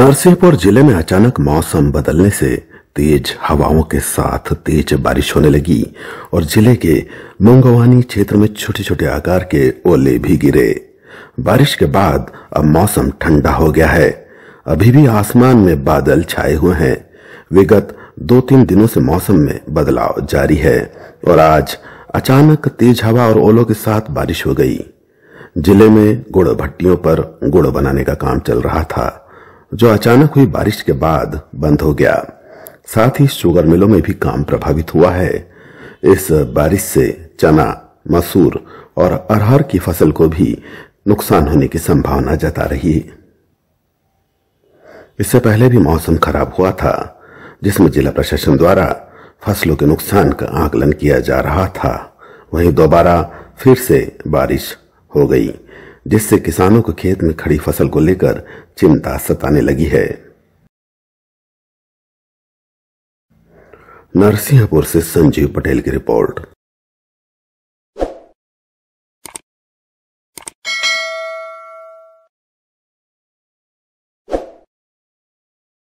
नरसिंहपुर जिले में अचानक मौसम बदलने से तेज हवाओं के साथ तेज बारिश होने लगी और जिले के मुंगवानी क्षेत्र में छोटे छोटे आकार के ओले भी गिरे बारिश के बाद अब मौसम ठंडा हो गया है अभी भी आसमान में बादल छाए हुए हैं विगत दो तीन दिनों से मौसम में बदलाव जारी है और आज अचानक तेज हवा और ओलों के साथ बारिश हो गई जिले में गुड़ भट्टियों पर गुड़ बनाने का काम चल रहा था जो अचानक हुई बारिश के बाद बंद हो गया साथ ही शुगर मिलों में भी काम प्रभावित हुआ है इस बारिश से चना मसूर और अरहर की फसल को भी नुकसान होने की संभावना जता रही है इससे पहले भी मौसम खराब हुआ था जिसमें जिला प्रशासन द्वारा फसलों के नुकसान का आकलन किया जा रहा था वहीं दोबारा फिर से बारिश हो गई जिससे किसानों को खेत में खड़ी फसल को लेकर चिंता सताने लगी है नरसिंहपुर से संजीव पटेल की रिपोर्ट